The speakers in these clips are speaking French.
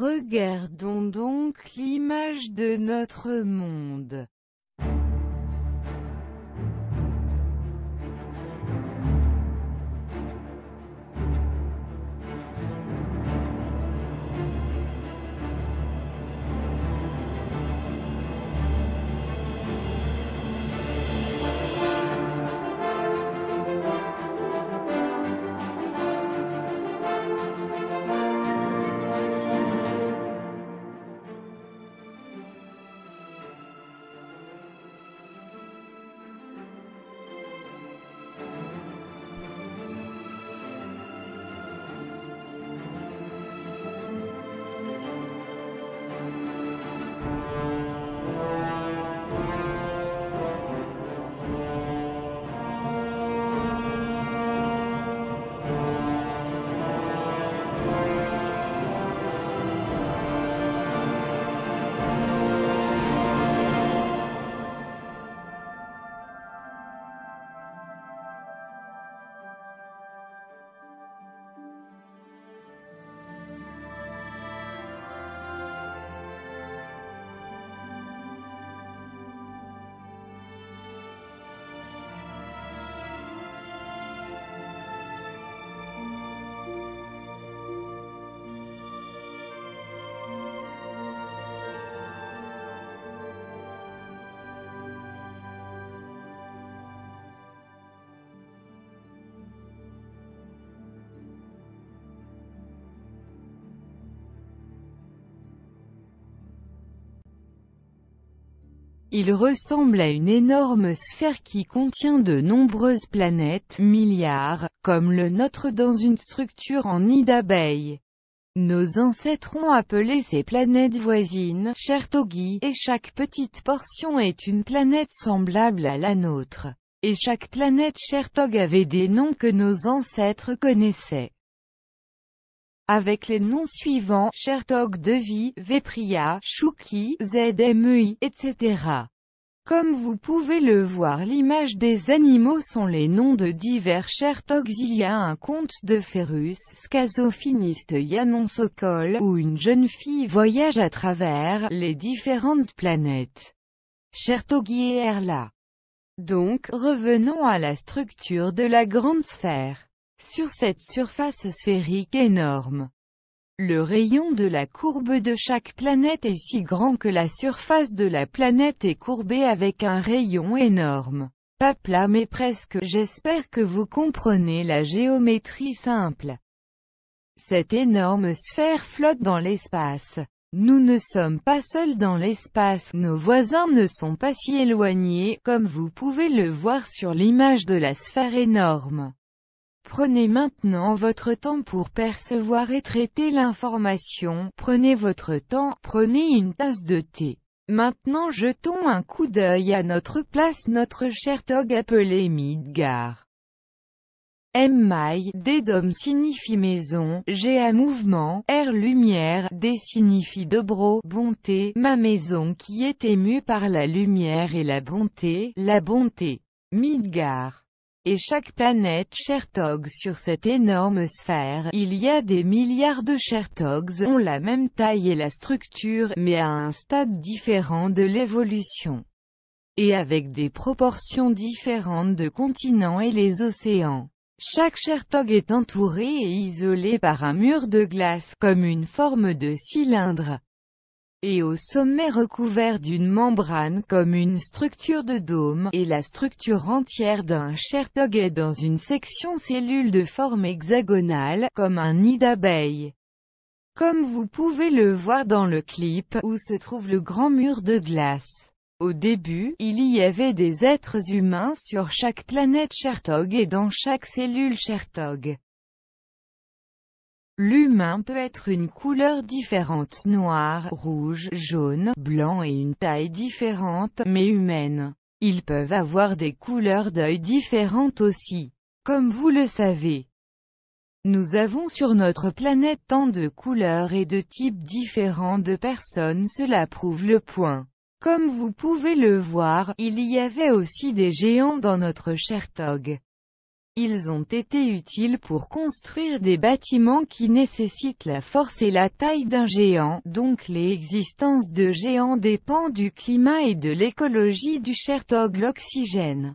Regardons donc l'image de notre monde. Il ressemble à une énorme sphère qui contient de nombreuses planètes, milliards, comme le nôtre dans une structure en nid d'abeilles. Nos ancêtres ont appelé ces planètes voisines, Chertogui » et chaque petite portion est une planète semblable à la nôtre. Et chaque planète Chertog avait des noms que nos ancêtres connaissaient avec les noms suivants de Devi, Vepria, Chouki, ZMEI, etc. Comme vous pouvez le voir l'image des animaux sont les noms de divers Chertogs. Il y a un conte de Férus, Skazofiniste Yannon Sokol, où une jeune fille voyage à travers les différentes planètes. Chertogi et Erla. Donc, revenons à la structure de la grande sphère. Sur cette surface sphérique énorme, le rayon de la courbe de chaque planète est si grand que la surface de la planète est courbée avec un rayon énorme. Pas plat mais presque, j'espère que vous comprenez la géométrie simple. Cette énorme sphère flotte dans l'espace. Nous ne sommes pas seuls dans l'espace, nos voisins ne sont pas si éloignés, comme vous pouvez le voir sur l'image de la sphère énorme. Prenez maintenant votre temps pour percevoir et traiter l'information, prenez votre temps, prenez une tasse de thé. Maintenant jetons un coup d'œil à notre place notre cher Tog appelé Midgar. M-I-D-DOM signifie maison, j'ai un mouvement, r lumière, D signifie dobro, bonté, ma maison qui est émue par la lumière et la bonté, la bonté. Midgar. Et chaque planète Chertog sur cette énorme sphère, il y a des milliards de Chertogs, ont la même taille et la structure, mais à un stade différent de l'évolution. Et avec des proportions différentes de continents et les océans. Chaque Chertog est entouré et isolé par un mur de glace, comme une forme de cylindre et au sommet recouvert d'une membrane comme une structure de dôme, et la structure entière d'un chertog est dans une section cellule de forme hexagonale, comme un nid d'abeille. Comme vous pouvez le voir dans le clip, où se trouve le grand mur de glace. Au début, il y avait des êtres humains sur chaque planète Chertog et dans chaque cellule Chertog. L'humain peut être une couleur différente noir, rouge, jaune, blanc et une taille différente, mais humaine. Ils peuvent avoir des couleurs d'œil différentes aussi. Comme vous le savez, nous avons sur notre planète tant de couleurs et de types différents de personnes cela prouve le point. Comme vous pouvez le voir, il y avait aussi des géants dans notre cher Tog. Ils ont été utiles pour construire des bâtiments qui nécessitent la force et la taille d'un géant, donc l'existence de géants dépend du climat et de l'écologie du Chertog l'oxygène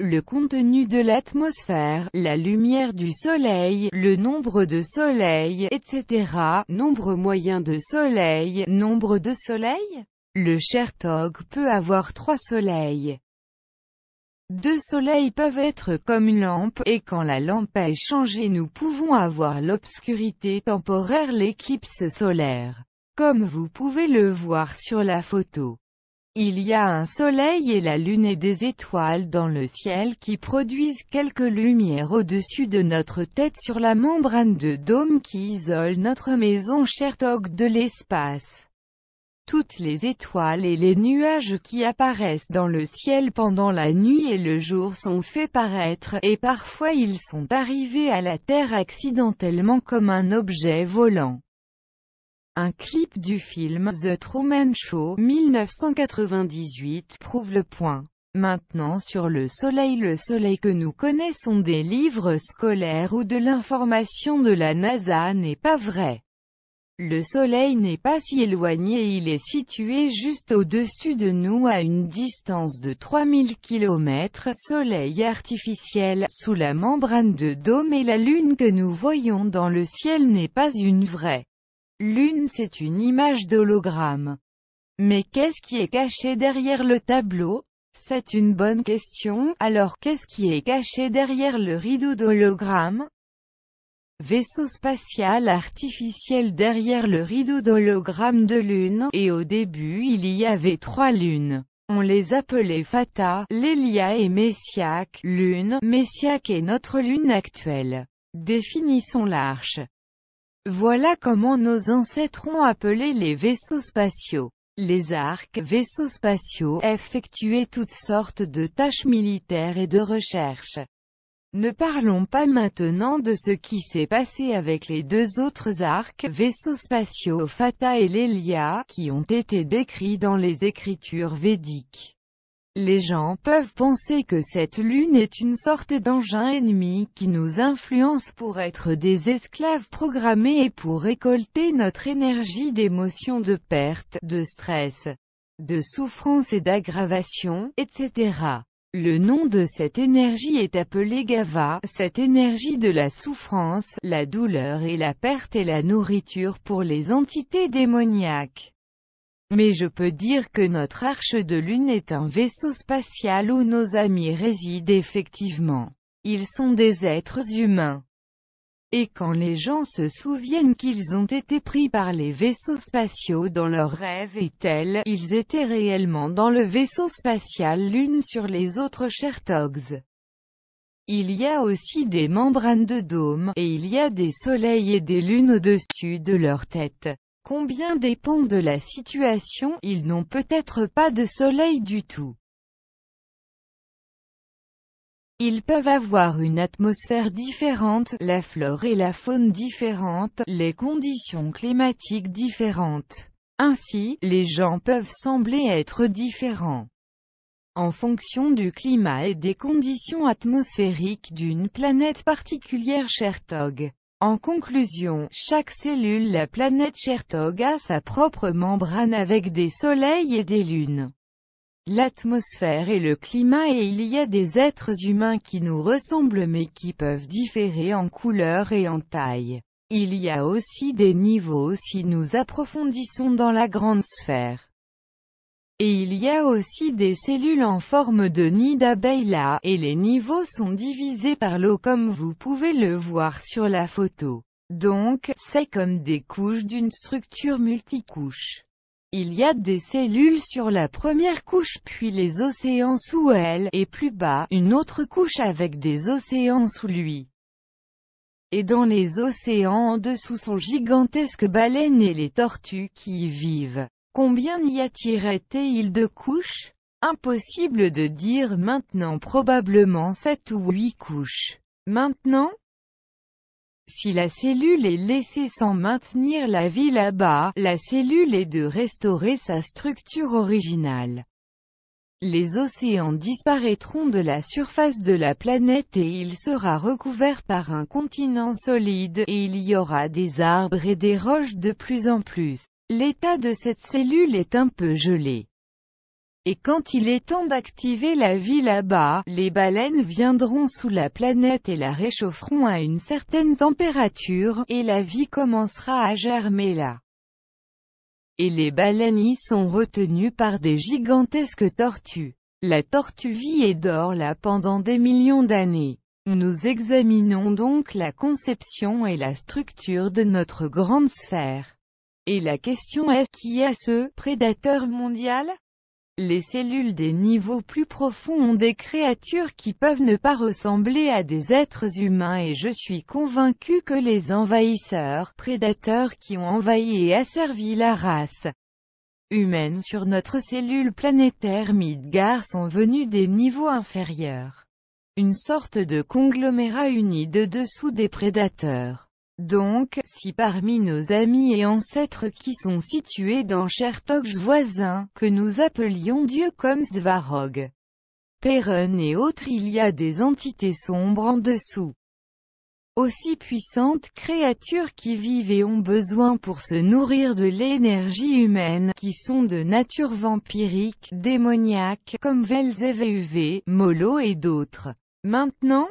le contenu de l'atmosphère, la lumière du soleil, le nombre de soleils, etc., nombre moyen de soleil, nombre de soleils Le Chertog peut avoir trois soleils. Deux soleils peuvent être comme une lampe, et quand la lampe est changée nous pouvons avoir l'obscurité temporaire l'éclipse solaire. Comme vous pouvez le voir sur la photo. Il y a un soleil et la lune et des étoiles dans le ciel qui produisent quelques lumières au-dessus de notre tête sur la membrane de dôme qui isole notre maison Chertog de l'espace toutes les étoiles et les nuages qui apparaissent dans le ciel pendant la nuit et le jour sont faits paraître, et parfois ils sont arrivés à la Terre accidentellement comme un objet volant. Un clip du film The Truman Show 1998 prouve le point. Maintenant sur le soleil le soleil que nous connaissons des livres scolaires ou de l'information de la NASA n'est pas vrai. Le Soleil n'est pas si éloigné il est situé juste au-dessus de nous à une distance de 3000 km, Soleil artificiel, sous la membrane de dôme et la Lune que nous voyons dans le ciel n'est pas une vraie. Lune c'est une image d'hologramme. Mais qu'est-ce qui est caché derrière le tableau C'est une bonne question, alors qu'est-ce qui est caché derrière le rideau d'hologramme vaisseau spatial artificiel derrière le rideau d'hologramme de lune, et au début il y avait trois lunes. On les appelait Fata, Lélia et Messiac, lune, Messiac est notre lune actuelle. Définissons l'arche. Voilà comment nos ancêtres ont appelé les vaisseaux spatiaux. Les arcs, vaisseaux spatiaux, effectuaient toutes sortes de tâches militaires et de recherches. Ne parlons pas maintenant de ce qui s'est passé avec les deux autres arcs, vaisseaux spatiaux Fata et l'Elia, qui ont été décrits dans les écritures védiques. Les gens peuvent penser que cette lune est une sorte d'engin ennemi qui nous influence pour être des esclaves programmés et pour récolter notre énergie d'émotions de perte, de stress, de souffrance et d'aggravation, etc. Le nom de cette énergie est appelé Gava, cette énergie de la souffrance, la douleur et la perte est la nourriture pour les entités démoniaques. Mais je peux dire que notre arche de lune est un vaisseau spatial où nos amis résident effectivement. Ils sont des êtres humains. Et quand les gens se souviennent qu'ils ont été pris par les vaisseaux spatiaux dans leurs rêves et tels, ils étaient réellement dans le vaisseau spatial l'une sur les autres Togs. Il y a aussi des membranes de dôme, et il y a des soleils et des lunes au-dessus de leur tête. Combien dépend de la situation, ils n'ont peut-être pas de soleil du tout. Ils peuvent avoir une atmosphère différente, la flore et la faune différentes, les conditions climatiques différentes. Ainsi, les gens peuvent sembler être différents en fonction du climat et des conditions atmosphériques d'une planète particulière Chertog. En conclusion, chaque cellule la planète Chertog a sa propre membrane avec des soleils et des lunes l'atmosphère et le climat et il y a des êtres humains qui nous ressemblent mais qui peuvent différer en couleur et en taille. Il y a aussi des niveaux si nous approfondissons dans la grande sphère. Et il y a aussi des cellules en forme de nid d'abeille là, et les niveaux sont divisés par l'eau comme vous pouvez le voir sur la photo. Donc, c'est comme des couches d'une structure multicouche. Il y a des cellules sur la première couche puis les océans sous elle, et plus bas, une autre couche avec des océans sous lui. Et dans les océans en dessous sont gigantesques baleines et les tortues qui y vivent. Combien y a-t-il de couches Impossible de dire maintenant probablement sept ou huit couches. Maintenant, si la cellule est laissée sans maintenir la vie là-bas, la cellule est de restaurer sa structure originale. Les océans disparaîtront de la surface de la planète et il sera recouvert par un continent solide, et il y aura des arbres et des roches de plus en plus. L'état de cette cellule est un peu gelé. Et quand il est temps d'activer la vie là-bas, les baleines viendront sous la planète et la réchaufferont à une certaine température, et la vie commencera à germer là. Et les baleines y sont retenues par des gigantesques tortues. La tortue vit et dort là pendant des millions d'années. Nous examinons donc la conception et la structure de notre grande sphère. Et la question est, qui est ce « prédateur mondial » Les cellules des niveaux plus profonds ont des créatures qui peuvent ne pas ressembler à des êtres humains et je suis convaincu que les envahisseurs, prédateurs qui ont envahi et asservi la race humaine sur notre cellule planétaire Midgar sont venus des niveaux inférieurs. Une sorte de conglomérat uni de dessous des prédateurs. Donc, si parmi nos amis et ancêtres qui sont situés dans Chertox voisins, que nous appelions Dieu comme Svarog, Perun et autres il y a des entités sombres en dessous, aussi puissantes créatures qui vivent et ont besoin pour se nourrir de l'énergie humaine, qui sont de nature vampirique, démoniaque, comme Velzev et Molo et d'autres. Maintenant,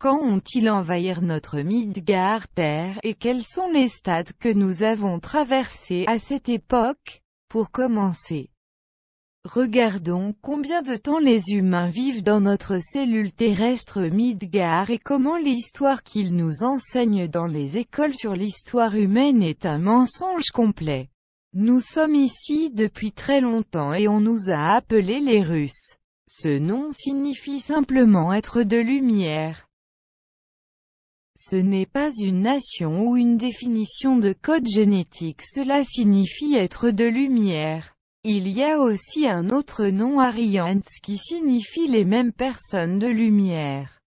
quand ont-ils envahir notre Midgar terre et quels sont les stades que nous avons traversés à cette époque Pour commencer, regardons combien de temps les humains vivent dans notre cellule terrestre Midgar et comment l'histoire qu'ils nous enseignent dans les écoles sur l'histoire humaine est un mensonge complet. Nous sommes ici depuis très longtemps et on nous a appelés les Russes. Ce nom signifie simplement être de lumière. Ce n'est pas une nation ou une définition de code génétique cela signifie être de lumière. Il y a aussi un autre nom Arians qui signifie les mêmes personnes de lumière.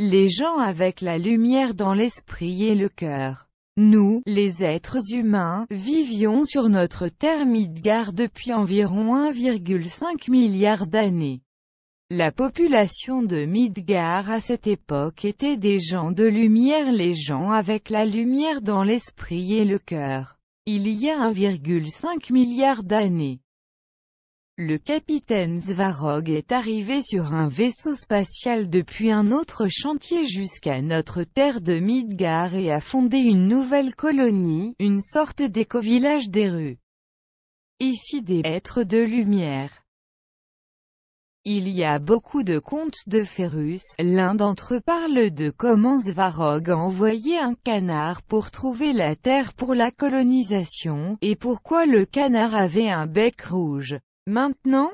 Les gens avec la lumière dans l'esprit et le cœur. Nous, les êtres humains, vivions sur notre terre Midgard depuis environ 1,5 milliard d'années. La population de Midgar à cette époque était des gens de lumière les gens avec la lumière dans l'esprit et le cœur. Il y a 1,5 milliard d'années. Le capitaine Svarog est arrivé sur un vaisseau spatial depuis un autre chantier jusqu'à notre terre de Midgar et a fondé une nouvelle colonie, une sorte d'éco-village des rues. Ici des êtres de lumière il y a beaucoup de contes de Férus, l'un d'entre eux parle de comment Svarog a envoyé un canard pour trouver la terre pour la colonisation, et pourquoi le canard avait un bec rouge. Maintenant,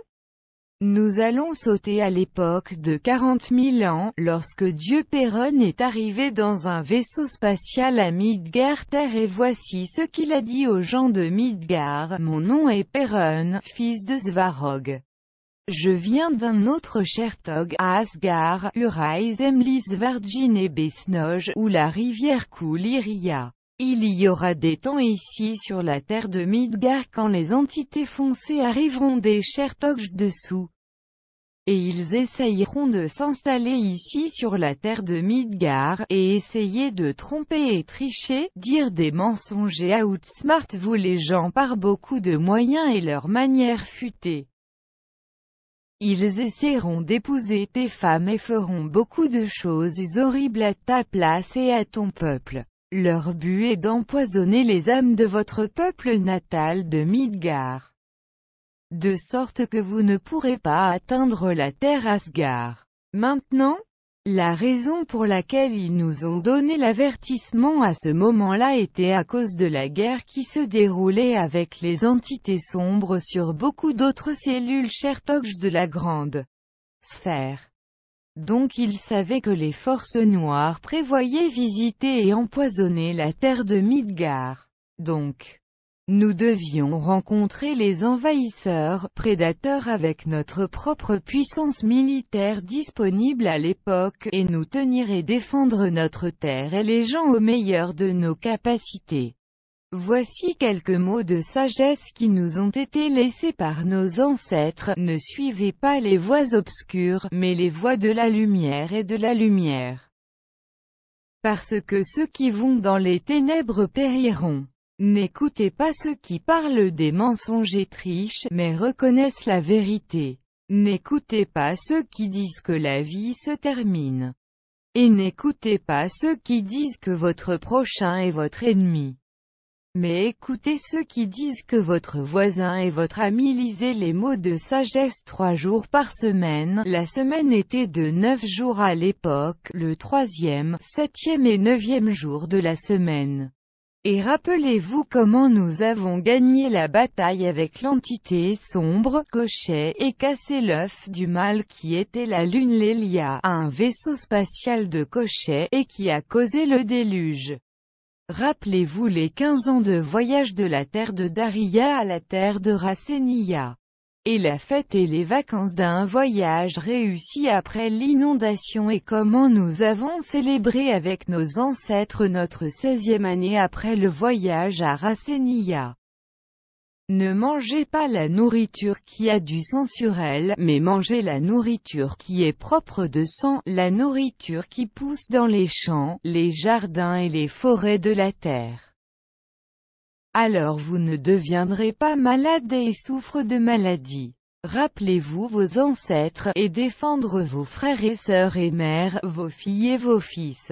nous allons sauter à l'époque de 40 000 ans, lorsque Dieu Perron est arrivé dans un vaisseau spatial à Midgar-Terre et voici ce qu'il a dit aux gens de Midgar, « Mon nom est Perron, fils de Svarog. » Je viens d'un autre Chertog, à Asgard, Urais, Emlis, Vargin et Besnoj, où la rivière coule Iria. Il y aura des temps ici sur la terre de Midgar quand les entités foncées arriveront des Chertogs dessous. Et ils essayeront de s'installer ici sur la terre de Midgar, et essayer de tromper et tricher, dire des mensonges et outsmart vous les gens par beaucoup de moyens et leurs manières futée. Ils essaieront d'épouser tes femmes et feront beaucoup de choses horribles à ta place et à ton peuple. Leur but est d'empoisonner les âmes de votre peuple natal de Midgar, de sorte que vous ne pourrez pas atteindre la terre Asgard. Maintenant, la raison pour laquelle ils nous ont donné l'avertissement à ce moment-là était à cause de la guerre qui se déroulait avec les entités sombres sur beaucoup d'autres cellules Chertox de la grande sphère. Donc ils savaient que les forces noires prévoyaient visiter et empoisonner la terre de Midgar. Donc, nous devions rencontrer les envahisseurs, prédateurs avec notre propre puissance militaire disponible à l'époque, et nous tenir et défendre notre terre et les gens au meilleur de nos capacités. Voici quelques mots de sagesse qui nous ont été laissés par nos ancêtres, ne suivez pas les voies obscures, mais les voies de la lumière et de la lumière. Parce que ceux qui vont dans les ténèbres périront. N'écoutez pas ceux qui parlent des mensonges et trichent, mais reconnaissent la vérité. N'écoutez pas ceux qui disent que la vie se termine. Et n'écoutez pas ceux qui disent que votre prochain est votre ennemi. Mais écoutez ceux qui disent que votre voisin est votre ami. Lisez les mots de sagesse trois jours par semaine. La semaine était de neuf jours à l'époque, le troisième, septième et neuvième jour de la semaine. Et rappelez-vous comment nous avons gagné la bataille avec l'entité sombre, Cochet et cassé l'œuf du mal qui était la lune Lélia, un vaisseau spatial de Cochet, et qui a causé le déluge. Rappelez-vous les 15 ans de voyage de la terre de Daria à la terre de Rassenia et la fête et les vacances d'un voyage réussi après l'inondation et comment nous avons célébré avec nos ancêtres notre 16e année après le voyage à Rassénia. Ne mangez pas la nourriture qui a du sang sur elle, mais mangez la nourriture qui est propre de sang, la nourriture qui pousse dans les champs, les jardins et les forêts de la terre alors vous ne deviendrez pas malade et souffre de maladie. Rappelez-vous vos ancêtres, et défendre vos frères et sœurs et mères, vos filles et vos fils.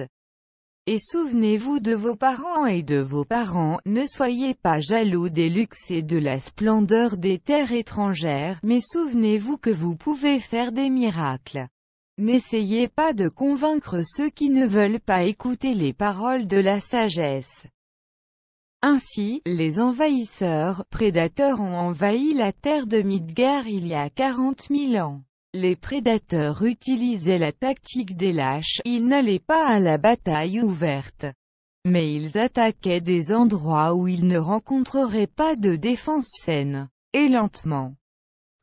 Et souvenez-vous de vos parents et de vos parents, ne soyez pas jaloux des luxes et de la splendeur des terres étrangères, mais souvenez-vous que vous pouvez faire des miracles. N'essayez pas de convaincre ceux qui ne veulent pas écouter les paroles de la sagesse. Ainsi, les envahisseurs, prédateurs ont envahi la terre de Midgar il y a 40 000 ans. Les prédateurs utilisaient la tactique des lâches, ils n'allaient pas à la bataille ouverte. Mais ils attaquaient des endroits où ils ne rencontreraient pas de défense saine. Et lentement,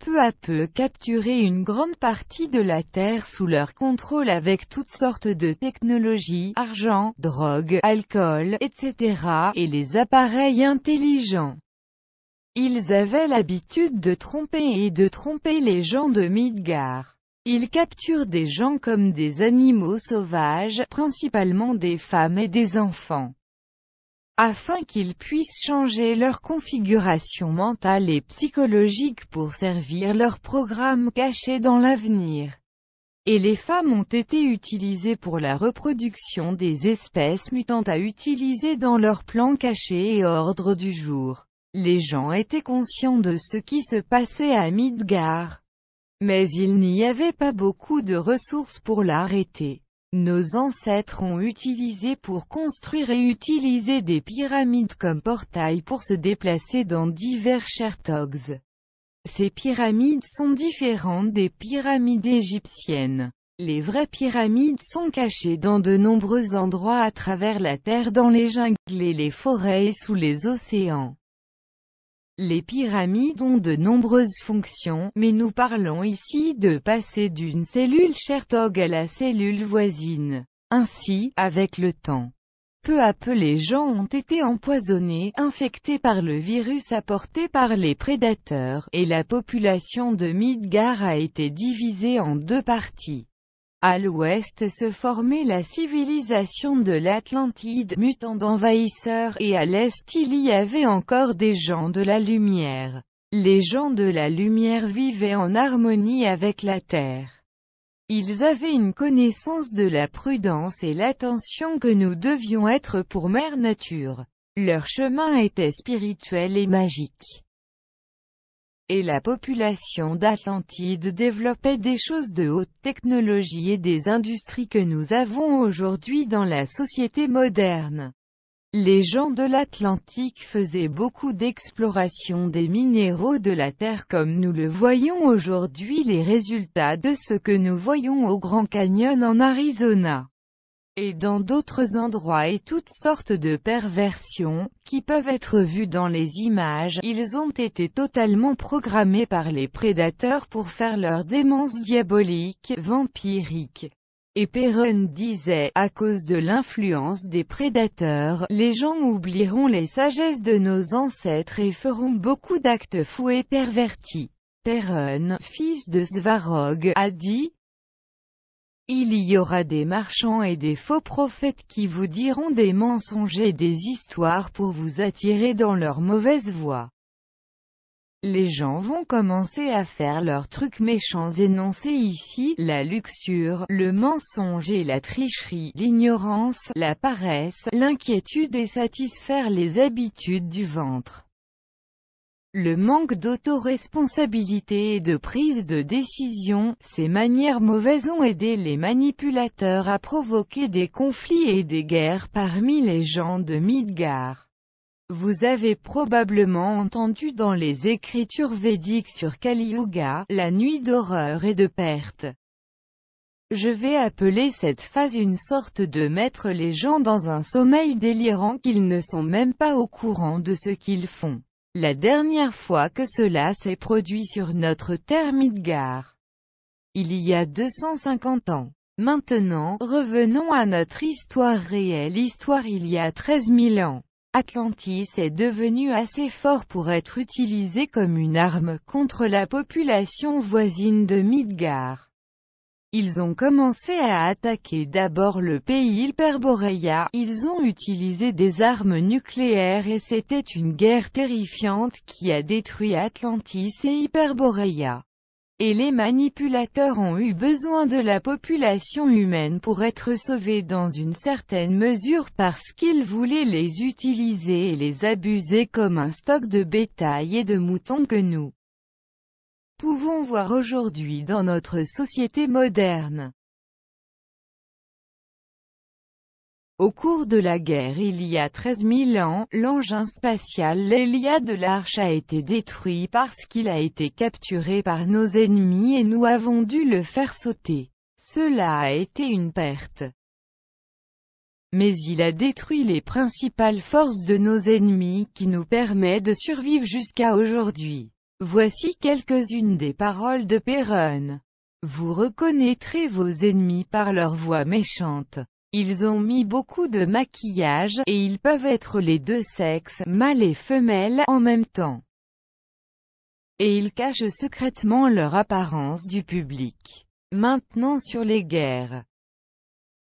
peu à peu capturer une grande partie de la Terre sous leur contrôle avec toutes sortes de technologies, argent, drogue, alcool, etc., et les appareils intelligents. Ils avaient l'habitude de tromper et de tromper les gens de Midgar. Ils capturent des gens comme des animaux sauvages, principalement des femmes et des enfants afin qu'ils puissent changer leur configuration mentale et psychologique pour servir leur programme caché dans l'avenir. Et les femmes ont été utilisées pour la reproduction des espèces mutantes à utiliser dans leur plan caché et ordre du jour. Les gens étaient conscients de ce qui se passait à Midgard. Mais il n'y avait pas beaucoup de ressources pour l'arrêter. Nos ancêtres ont utilisé pour construire et utiliser des pyramides comme portail pour se déplacer dans divers chertogs. Ces pyramides sont différentes des pyramides égyptiennes. Les vraies pyramides sont cachées dans de nombreux endroits à travers la terre dans les jungles et les forêts et sous les océans. Les pyramides ont de nombreuses fonctions, mais nous parlons ici de passer d'une cellule Chertog à la cellule voisine. Ainsi, avec le temps, peu à peu les gens ont été empoisonnés, infectés par le virus apporté par les prédateurs, et la population de Midgar a été divisée en deux parties. À l'ouest se formait la civilisation de l'Atlantide, mutant d'envahisseurs, et à l'est il y avait encore des gens de la lumière. Les gens de la lumière vivaient en harmonie avec la Terre. Ils avaient une connaissance de la prudence et l'attention que nous devions être pour Mère Nature. Leur chemin était spirituel et magique et la population d'Atlantide développait des choses de haute technologie et des industries que nous avons aujourd'hui dans la société moderne. Les gens de l'Atlantique faisaient beaucoup d'exploration des minéraux de la Terre comme nous le voyons aujourd'hui les résultats de ce que nous voyons au Grand Canyon en Arizona et dans d'autres endroits et toutes sortes de perversions, qui peuvent être vues dans les images, ils ont été totalement programmés par les prédateurs pour faire leur démence diabolique, vampirique. Et Perron disait, à cause de l'influence des prédateurs, les gens oublieront les sagesses de nos ancêtres et feront beaucoup d'actes fous et pervertis. Perron, fils de Svarog, a dit, il y aura des marchands et des faux prophètes qui vous diront des mensonges et des histoires pour vous attirer dans leur mauvaise voie. Les gens vont commencer à faire leurs trucs méchants énoncés ici, la luxure, le mensonge et la tricherie, l'ignorance, la paresse, l'inquiétude et satisfaire les habitudes du ventre. Le manque d'autoresponsabilité et de prise de décision, ces manières mauvaises ont aidé les manipulateurs à provoquer des conflits et des guerres parmi les gens de Midgar. Vous avez probablement entendu dans les écritures védiques sur Kali Yuga, la nuit d'horreur et de perte. Je vais appeler cette phase une sorte de mettre les gens dans un sommeil délirant qu'ils ne sont même pas au courant de ce qu'ils font. La dernière fois que cela s'est produit sur notre terre Midgar. Il y a 250 ans. Maintenant, revenons à notre histoire réelle histoire il y a 13 000 ans. Atlantis est devenu assez fort pour être utilisé comme une arme contre la population voisine de Midgar. Ils ont commencé à attaquer d'abord le pays Hyperborea, ils ont utilisé des armes nucléaires et c'était une guerre terrifiante qui a détruit Atlantis et Hyperborea. Et les manipulateurs ont eu besoin de la population humaine pour être sauvés dans une certaine mesure parce qu'ils voulaient les utiliser et les abuser comme un stock de bétail et de moutons que nous pouvons voir aujourd'hui dans notre société moderne. Au cours de la guerre il y a 13 000 ans, l'engin spatial l'Elia de l'Arche a été détruit parce qu'il a été capturé par nos ennemis et nous avons dû le faire sauter. Cela a été une perte. Mais il a détruit les principales forces de nos ennemis qui nous permet de survivre jusqu'à aujourd'hui. Voici quelques-unes des paroles de Perron. Vous reconnaîtrez vos ennemis par leur voix méchante. Ils ont mis beaucoup de maquillage, et ils peuvent être les deux sexes, mâles et femelles, en même temps. Et ils cachent secrètement leur apparence du public. Maintenant sur les guerres.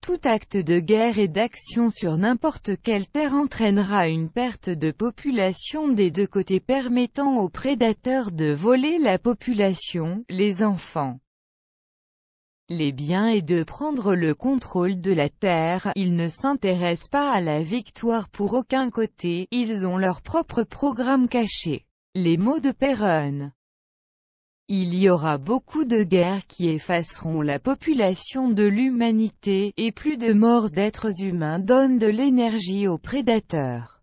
Tout acte de guerre et d'action sur n'importe quelle terre entraînera une perte de population des deux côtés permettant aux prédateurs de voler la population, les enfants, les biens et de prendre le contrôle de la terre, ils ne s'intéressent pas à la victoire pour aucun côté, ils ont leur propre programme caché. Les mots de Perron il y aura beaucoup de guerres qui effaceront la population de l'humanité, et plus de morts d'êtres humains donnent de l'énergie aux prédateurs.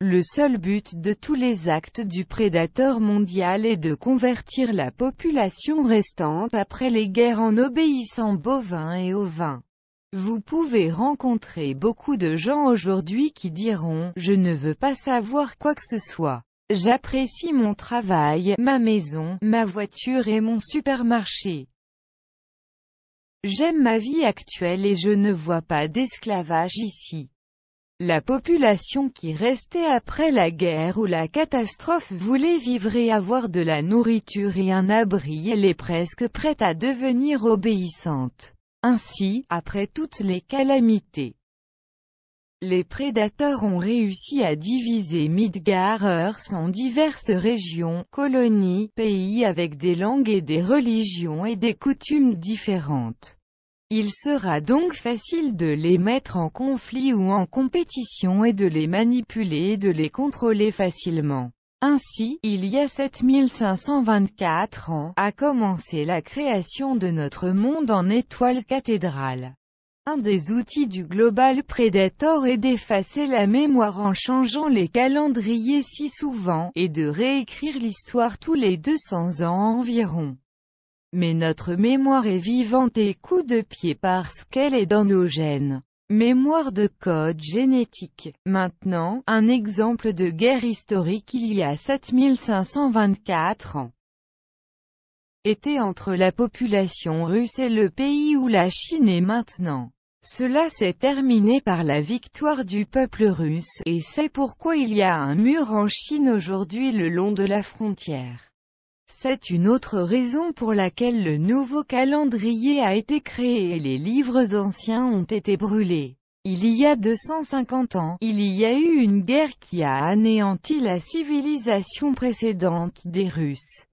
Le seul but de tous les actes du prédateur mondial est de convertir la population restante après les guerres en obéissant bovins et ovins. Vous pouvez rencontrer beaucoup de gens aujourd'hui qui diront « Je ne veux pas savoir quoi que ce soit ». J'apprécie mon travail, ma maison, ma voiture et mon supermarché. J'aime ma vie actuelle et je ne vois pas d'esclavage ici. La population qui restait après la guerre ou la catastrophe voulait vivre et avoir de la nourriture et un abri elle est presque prête à devenir obéissante. Ainsi, après toutes les calamités, les prédateurs ont réussi à diviser Midgar earth en diverses régions, colonies, pays avec des langues et des religions et des coutumes différentes. Il sera donc facile de les mettre en conflit ou en compétition et de les manipuler et de les contrôler facilement. Ainsi, il y a 7524 ans, a commencé la création de notre monde en étoile cathédrale. Un des outils du Global Predator est d'effacer la mémoire en changeant les calendriers si souvent, et de réécrire l'histoire tous les 200 ans environ. Mais notre mémoire est vivante et coup de pied parce qu'elle est dans nos gènes. Mémoire de code génétique. Maintenant, un exemple de guerre historique il y a 7524 ans était entre la population russe et le pays où la Chine est maintenant. Cela s'est terminé par la victoire du peuple russe, et c'est pourquoi il y a un mur en Chine aujourd'hui le long de la frontière. C'est une autre raison pour laquelle le nouveau calendrier a été créé et les livres anciens ont été brûlés. Il y a 250 ans, il y a eu une guerre qui a anéanti la civilisation précédente des Russes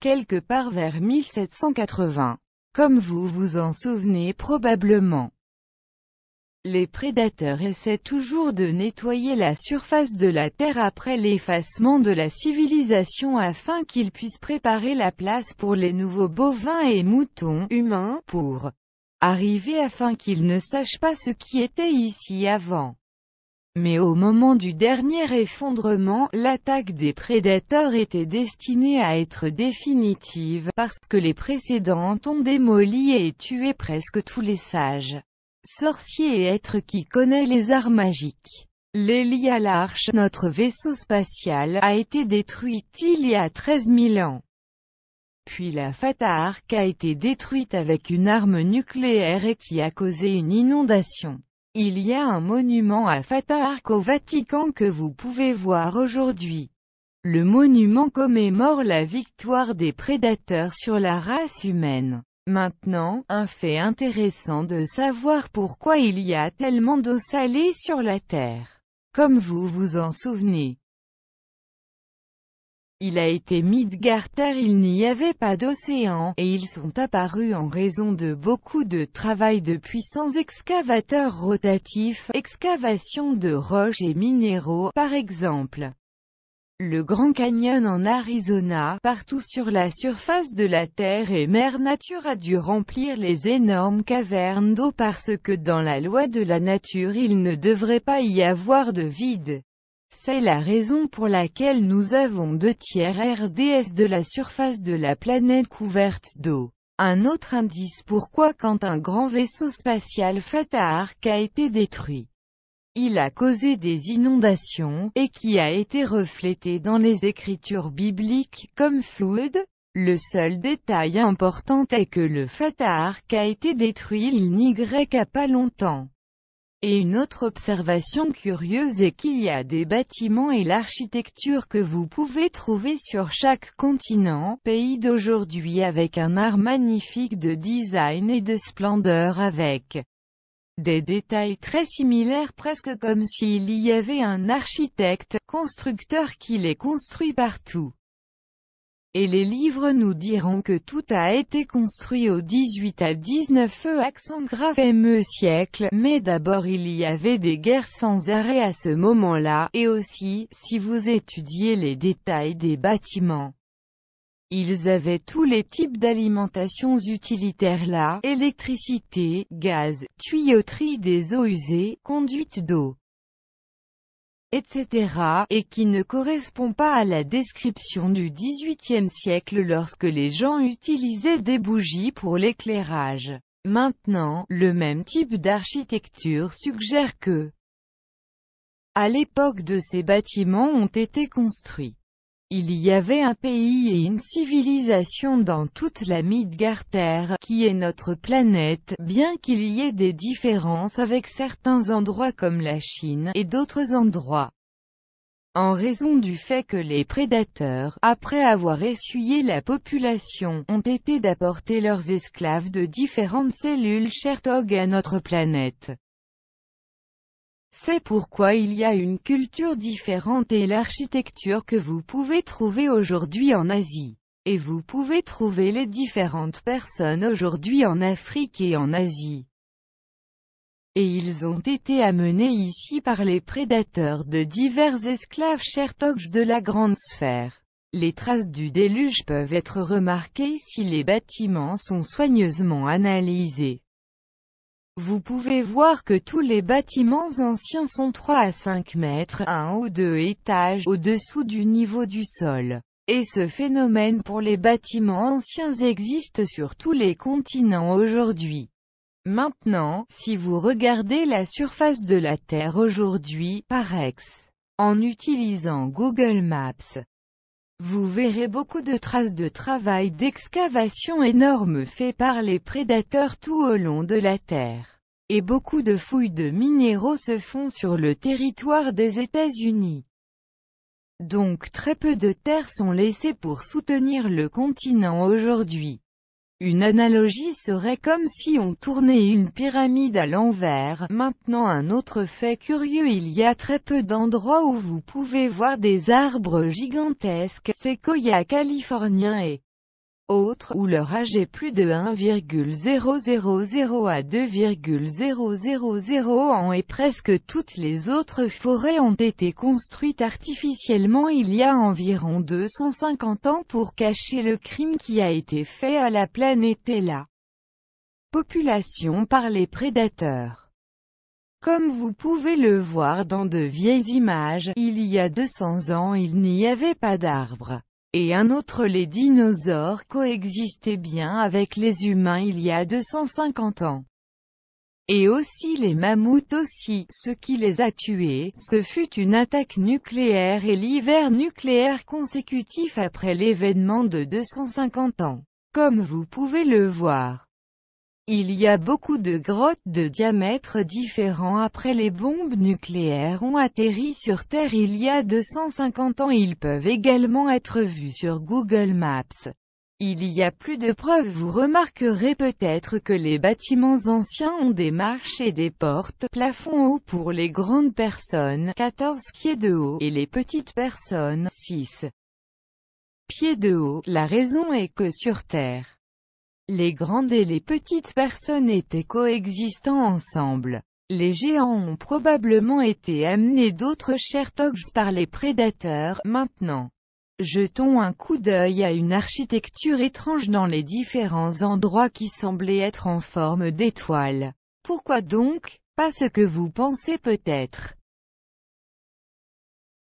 quelque part vers 1780. Comme vous vous en souvenez probablement, les prédateurs essaient toujours de nettoyer la surface de la Terre après l'effacement de la civilisation afin qu'ils puissent préparer la place pour les nouveaux bovins et moutons humains pour arriver afin qu'ils ne sachent pas ce qui était ici avant. Mais au moment du dernier effondrement, l'attaque des prédateurs était destinée à être définitive, parce que les précédentes ont démoli et tué presque tous les sages, sorciers et êtres qui connaissent les arts magiques. L'Elia à l'Arche, notre vaisseau spatial, a été détruite il y a 13 000 ans. Puis la Fata Arc a été détruite avec une arme nucléaire et qui a causé une inondation. Il y a un monument à Fata Arc au Vatican que vous pouvez voir aujourd'hui. Le monument commémore la victoire des prédateurs sur la race humaine. Maintenant, un fait intéressant de savoir pourquoi il y a tellement d'eau salée sur la Terre. Comme vous vous en souvenez, il a été Midgarter il n'y avait pas d'océan, et ils sont apparus en raison de beaucoup de travail de puissants excavateurs rotatifs, excavation de roches et minéraux, par exemple. Le Grand Canyon en Arizona, partout sur la surface de la Terre et mer Nature a dû remplir les énormes cavernes d'eau parce que dans la loi de la nature il ne devrait pas y avoir de vide. C'est la raison pour laquelle nous avons deux tiers RDS de la surface de la planète couverte d'eau. Un autre indice pourquoi quand un grand vaisseau spatial Fatah a été détruit, il a causé des inondations, et qui a été reflété dans les écritures bibliques, comme Flood. Le seul détail important est que le Fatah a été détruit il n'y a pas longtemps. Et une autre observation curieuse est qu'il y a des bâtiments et l'architecture que vous pouvez trouver sur chaque continent, pays d'aujourd'hui avec un art magnifique de design et de splendeur avec des détails très similaires presque comme s'il y avait un architecte, constructeur qui les construit partout et les livres nous diront que tout a été construit au 18 à 19 e accent siècle, mais d'abord il y avait des guerres sans arrêt à ce moment-là, et aussi, si vous étudiez les détails des bâtiments, ils avaient tous les types d'alimentations utilitaires là, électricité, gaz, tuyauterie des eaux usées, conduite d'eau etc., et qui ne correspond pas à la description du XVIIIe siècle lorsque les gens utilisaient des bougies pour l'éclairage. Maintenant, le même type d'architecture suggère que, à l'époque de ces bâtiments ont été construits. Il y avait un pays et une civilisation dans toute la Midgarter, qui est notre planète, bien qu'il y ait des différences avec certains endroits comme la Chine, et d'autres endroits. En raison du fait que les prédateurs, après avoir essuyé la population, ont été d'apporter leurs esclaves de différentes cellules Chertog à notre planète. C'est pourquoi il y a une culture différente et l'architecture que vous pouvez trouver aujourd'hui en Asie. Et vous pouvez trouver les différentes personnes aujourd'hui en Afrique et en Asie. Et ils ont été amenés ici par les prédateurs de divers esclaves Chertox de la grande sphère. Les traces du déluge peuvent être remarquées si les bâtiments sont soigneusement analysés. Vous pouvez voir que tous les bâtiments anciens sont 3 à 5 mètres, un ou deux étages, au-dessous du niveau du sol. Et ce phénomène pour les bâtiments anciens existe sur tous les continents aujourd'hui. Maintenant, si vous regardez la surface de la Terre aujourd'hui, par ex, en utilisant Google Maps, vous verrez beaucoup de traces de travail d'excavation énorme fait par les prédateurs tout au long de la Terre. Et beaucoup de fouilles de minéraux se font sur le territoire des États-Unis. Donc très peu de terres sont laissées pour soutenir le continent aujourd'hui. Une analogie serait comme si on tournait une pyramide à l'envers. Maintenant un autre fait curieux il y a très peu d'endroits où vous pouvez voir des arbres gigantesques, séquoias Californien et autres où leur âge est plus de 1,000 à 2,000 ans et presque toutes les autres forêts ont été construites artificiellement il y a environ 250 ans pour cacher le crime qui a été fait à la planète et la population par les prédateurs. Comme vous pouvez le voir dans de vieilles images, il y a 200 ans il n'y avait pas d'arbres et un autre les dinosaures coexistaient bien avec les humains il y a 250 ans. Et aussi les mammouths aussi, ce qui les a tués, ce fut une attaque nucléaire et l'hiver nucléaire consécutif après l'événement de 250 ans. Comme vous pouvez le voir, il y a beaucoup de grottes de diamètres différents après les bombes nucléaires ont atterri sur Terre il y a 250 ans ils peuvent également être vus sur Google Maps. Il y a plus de preuves vous remarquerez peut-être que les bâtiments anciens ont des marches et des portes, plafond haut pour les grandes personnes, 14 pieds de haut, et les petites personnes, 6 pieds de haut. La raison est que sur Terre, les grandes et les petites personnes étaient coexistants ensemble. Les géants ont probablement été amenés d'autres Togs par les prédateurs, maintenant. Jetons un coup d'œil à une architecture étrange dans les différents endroits qui semblaient être en forme d'étoiles. Pourquoi donc Pas ce que vous pensez peut-être.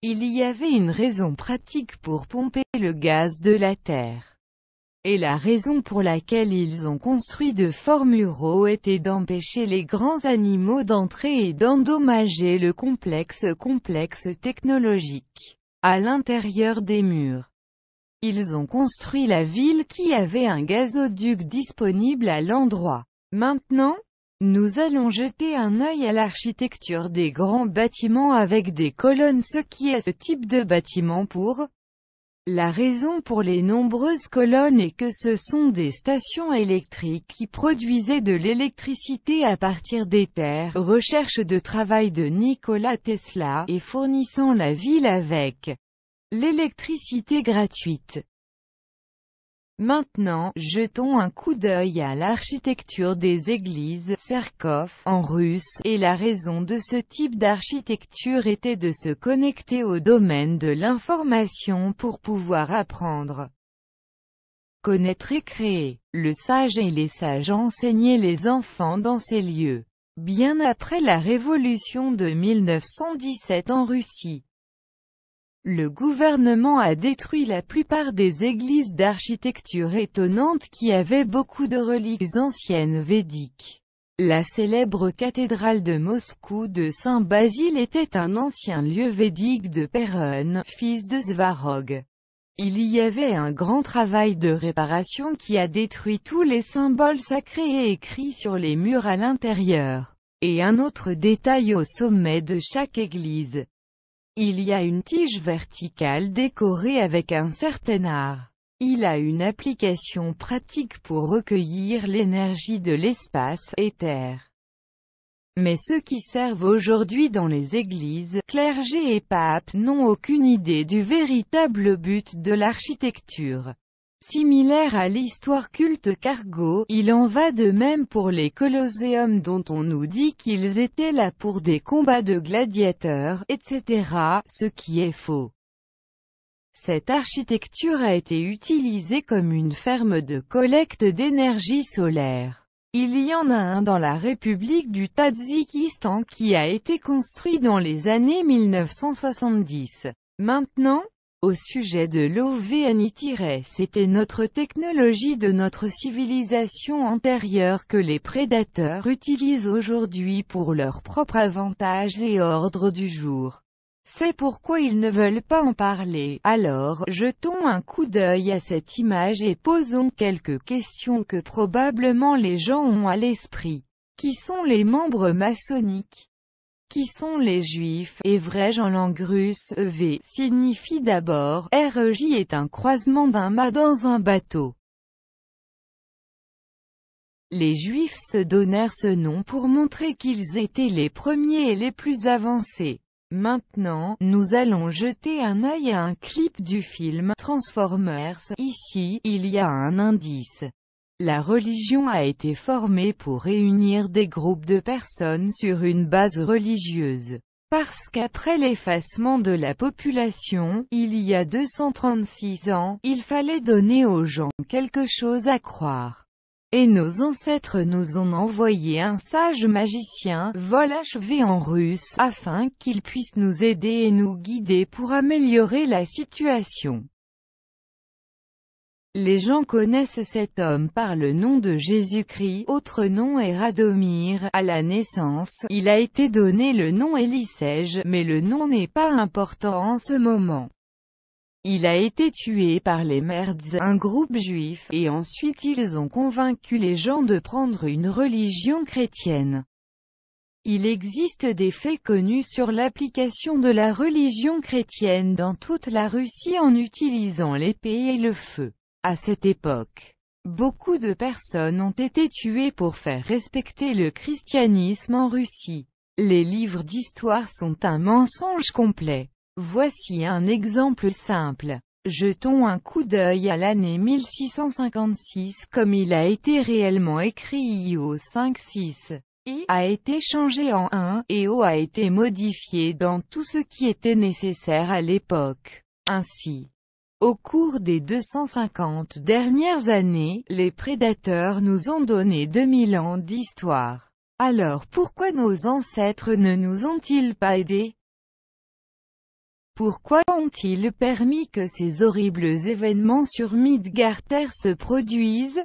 Il y avait une raison pratique pour pomper le gaz de la Terre et la raison pour laquelle ils ont construit de forts muraux était d'empêcher les grands animaux d'entrer et d'endommager le complexe complexe technologique à l'intérieur des murs. Ils ont construit la ville qui avait un gazoduc disponible à l'endroit. Maintenant, nous allons jeter un œil à l'architecture des grands bâtiments avec des colonnes ce qui est ce type de bâtiment pour la raison pour les nombreuses colonnes est que ce sont des stations électriques qui produisaient de l'électricité à partir des terres, recherche de travail de Nikola Tesla, et fournissant la ville avec l'électricité gratuite. Maintenant, jetons un coup d'œil à l'architecture des églises, Serkov en russe, et la raison de ce type d'architecture était de se connecter au domaine de l'information pour pouvoir apprendre, connaître et créer. Le sage et les sages enseignaient les enfants dans ces lieux. Bien après la révolution de 1917 en Russie, le gouvernement a détruit la plupart des églises d'architecture étonnante qui avaient beaucoup de reliques anciennes védiques. La célèbre cathédrale de Moscou de Saint-Basile était un ancien lieu védique de Perun, fils de Svarog. Il y avait un grand travail de réparation qui a détruit tous les symboles sacrés et écrits sur les murs à l'intérieur. Et un autre détail au sommet de chaque église. Il y a une tige verticale décorée avec un certain art. Il a une application pratique pour recueillir l'énergie de l'espace, éther. Mais ceux qui servent aujourd'hui dans les églises, clergés et papes n'ont aucune idée du véritable but de l'architecture. Similaire à l'histoire culte cargo, il en va de même pour les colosseums dont on nous dit qu'ils étaient là pour des combats de gladiateurs, etc., ce qui est faux. Cette architecture a été utilisée comme une ferme de collecte d'énergie solaire. Il y en a un dans la République du Tadjikistan qui a été construit dans les années 1970. Maintenant, au sujet de l'OVNI- c'était notre technologie de notre civilisation antérieure que les prédateurs utilisent aujourd'hui pour leur propre avantage et ordre du jour. C'est pourquoi ils ne veulent pas en parler. Alors, jetons un coup d'œil à cette image et posons quelques questions que probablement les gens ont à l'esprit. Qui sont les membres maçonniques qui sont les Juifs, et en langue russe, e V, signifie d'abord, R.E.J. est un croisement d'un mât dans un bateau. Les Juifs se donnèrent ce nom pour montrer qu'ils étaient les premiers et les plus avancés. Maintenant, nous allons jeter un œil à un clip du film Transformers. Ici, il y a un indice. La religion a été formée pour réunir des groupes de personnes sur une base religieuse. Parce qu'après l'effacement de la population, il y a 236 ans, il fallait donner aux gens quelque chose à croire. Et nos ancêtres nous ont envoyé un sage magicien, achevé en russe, afin qu'il puisse nous aider et nous guider pour améliorer la situation. Les gens connaissent cet homme par le nom de Jésus-Christ, autre nom est Radomir. À la naissance, il a été donné le nom Élisège, mais le nom n'est pas important en ce moment. Il a été tué par les Merds, un groupe juif, et ensuite ils ont convaincu les gens de prendre une religion chrétienne. Il existe des faits connus sur l'application de la religion chrétienne dans toute la Russie en utilisant l'épée et le feu. À cette époque, beaucoup de personnes ont été tuées pour faire respecter le christianisme en Russie. Les livres d'histoire sont un mensonge complet. Voici un exemple simple. Jetons un coup d'œil à l'année 1656 comme il a été réellement écrit IO 5-6. I a été changé en 1 et O a été modifié dans tout ce qui était nécessaire à l'époque. Ainsi, au cours des 250 dernières années, les prédateurs nous ont donné 2000 ans d'histoire. Alors pourquoi nos ancêtres ne nous ont-ils pas aidés Pourquoi ont-ils permis que ces horribles événements sur Midgarter se produisent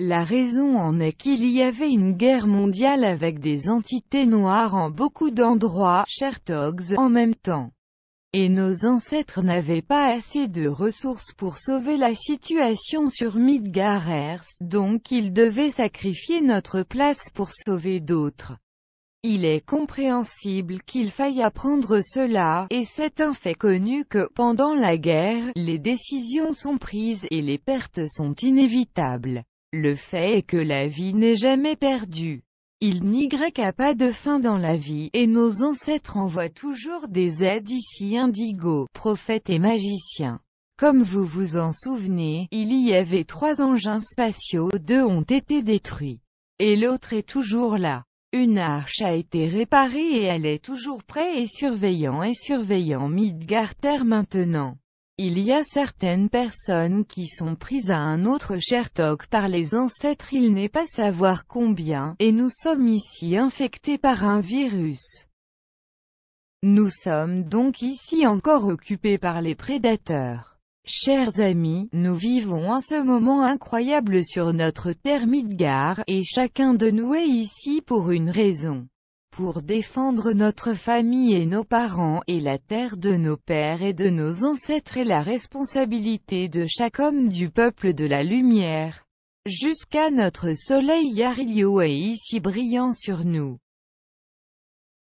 la raison en est qu'il y avait une guerre mondiale avec des entités noires en beaucoup d'endroits, Togs, en même temps. Et nos ancêtres n'avaient pas assez de ressources pour sauver la situation sur Midgarers, donc ils devaient sacrifier notre place pour sauver d'autres. Il est compréhensible qu'il faille apprendre cela, et c'est un fait connu que, pendant la guerre, les décisions sont prises et les pertes sont inévitables. Le fait est que la vie n'est jamais perdue. Il n'y a pas de fin dans la vie, et nos ancêtres envoient toujours des aides ici indigos, prophètes et magiciens. Comme vous vous en souvenez, il y avait trois engins spatiaux, deux ont été détruits. Et l'autre est toujours là. Une arche a été réparée et elle est toujours prête et surveillant et surveillant Midgarter maintenant. Il y a certaines personnes qui sont prises à un autre Chertok par les ancêtres il n'est pas savoir combien, et nous sommes ici infectés par un virus. Nous sommes donc ici encore occupés par les prédateurs. Chers amis, nous vivons en ce moment incroyable sur notre terre Midgar, et chacun de nous est ici pour une raison pour défendre notre famille et nos parents, et la terre de nos pères et de nos ancêtres et la responsabilité de chaque homme du peuple de la lumière. Jusqu'à notre soleil Yarilio est ici brillant sur nous.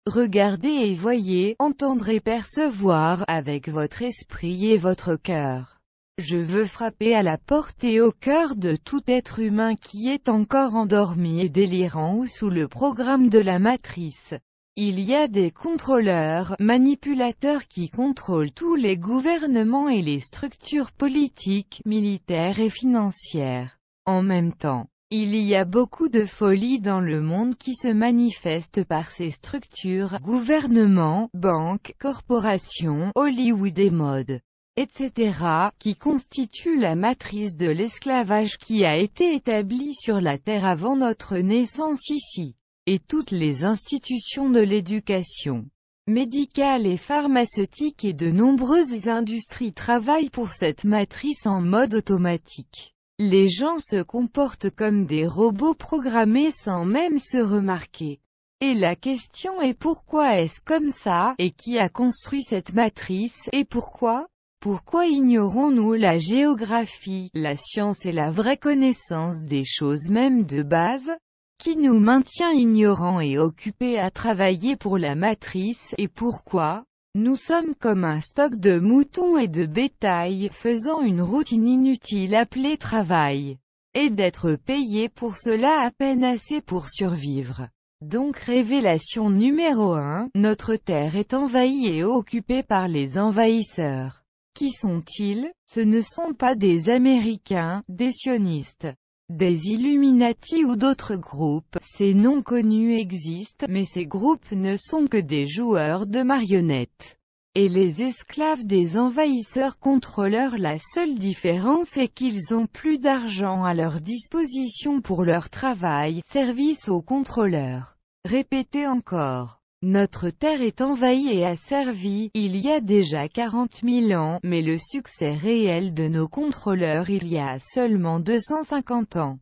Regardez et voyez, entendrez percevoir, avec votre esprit et votre cœur. Je veux frapper à la porte et au cœur de tout être humain qui est encore endormi et délirant ou sous le programme de la matrice. Il y a des contrôleurs, manipulateurs qui contrôlent tous les gouvernements et les structures politiques, militaires et financières. En même temps, il y a beaucoup de folie dans le monde qui se manifeste par ces structures, gouvernements, banques, corporations, Hollywood et mode etc., qui constitue la matrice de l'esclavage qui a été établie sur la terre avant notre naissance ici, et toutes les institutions de l'éducation médicale et pharmaceutique et de nombreuses industries travaillent pour cette matrice en mode automatique. Les gens se comportent comme des robots programmés sans même se remarquer. Et la question est pourquoi est-ce comme ça, et qui a construit cette matrice, et pourquoi pourquoi ignorons-nous la géographie, la science et la vraie connaissance des choses même de base Qui nous maintient ignorants et occupés à travailler pour la matrice, et pourquoi Nous sommes comme un stock de moutons et de bétail, faisant une routine inutile appelée travail, et d'être payés pour cela à peine assez pour survivre. Donc révélation numéro 1, notre Terre est envahie et occupée par les envahisseurs. Qui sont-ils Ce ne sont pas des Américains, des sionistes, des Illuminati ou d'autres groupes, ces noms connus existent, mais ces groupes ne sont que des joueurs de marionnettes. Et les esclaves des envahisseurs contrôleurs la seule différence est qu'ils ont plus d'argent à leur disposition pour leur travail, service aux contrôleurs. Répétez encore. Notre terre est envahie et asservie, il y a déjà 40 000 ans, mais le succès réel de nos contrôleurs il y a seulement 250 ans.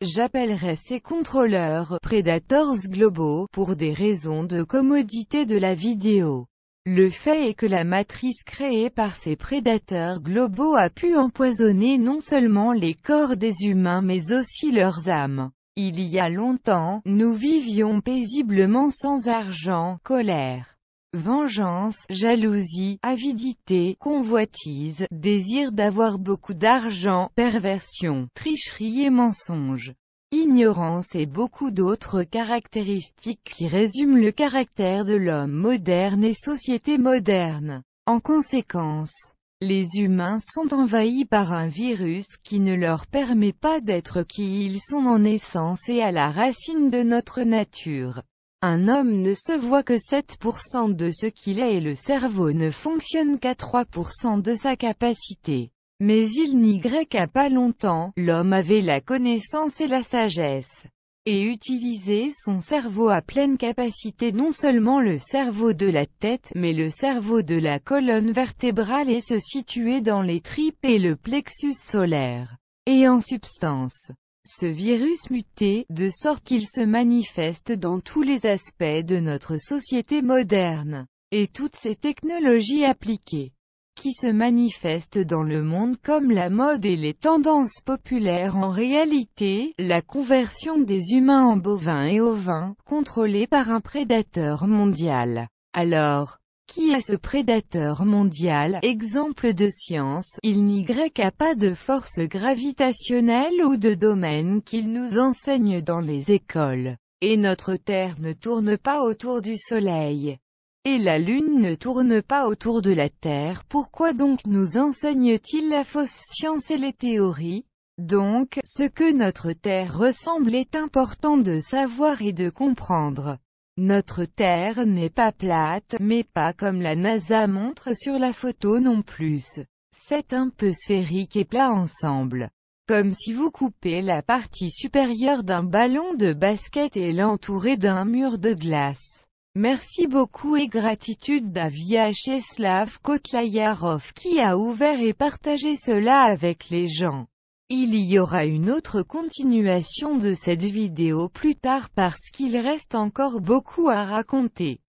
J'appellerai ces contrôleurs « Predators globaux » pour des raisons de commodité de la vidéo. Le fait est que la matrice créée par ces prédateurs globaux a pu empoisonner non seulement les corps des humains mais aussi leurs âmes. Il y a longtemps, nous vivions paisiblement sans argent, colère, vengeance, jalousie, avidité, convoitise, désir d'avoir beaucoup d'argent, perversion, tricherie et mensonge, ignorance et beaucoup d'autres caractéristiques qui résument le caractère de l'homme moderne et société moderne. En conséquence, les humains sont envahis par un virus qui ne leur permet pas d'être qui ils sont en essence et à la racine de notre nature. Un homme ne se voit que 7% de ce qu'il est et le cerveau ne fonctionne qu'à 3% de sa capacité. Mais il n'y qu'à pas longtemps, l'homme avait la connaissance et la sagesse et utiliser son cerveau à pleine capacité non seulement le cerveau de la tête, mais le cerveau de la colonne vertébrale et se situer dans les tripes et le plexus solaire. Et en substance, ce virus muté, de sorte qu'il se manifeste dans tous les aspects de notre société moderne, et toutes ses technologies appliquées qui se manifeste dans le monde comme la mode et les tendances populaires en réalité, la conversion des humains en bovins et ovins, contrôlés par un prédateur mondial. Alors, qui est ce prédateur mondial, exemple de science, il n'y a pas de force gravitationnelle ou de domaine qu'il nous enseigne dans les écoles. Et notre Terre ne tourne pas autour du Soleil et la Lune ne tourne pas autour de la Terre, pourquoi donc nous enseigne-t-il la fausse science et les théories Donc, ce que notre Terre ressemble est important de savoir et de comprendre. Notre Terre n'est pas plate, mais pas comme la NASA montre sur la photo non plus. C'est un peu sphérique et plat ensemble. Comme si vous coupez la partie supérieure d'un ballon de basket et l'entourez d'un mur de glace. Merci beaucoup et gratitude à Vyacheslav Kotlayarov qui a ouvert et partagé cela avec les gens. Il y aura une autre continuation de cette vidéo plus tard parce qu'il reste encore beaucoup à raconter.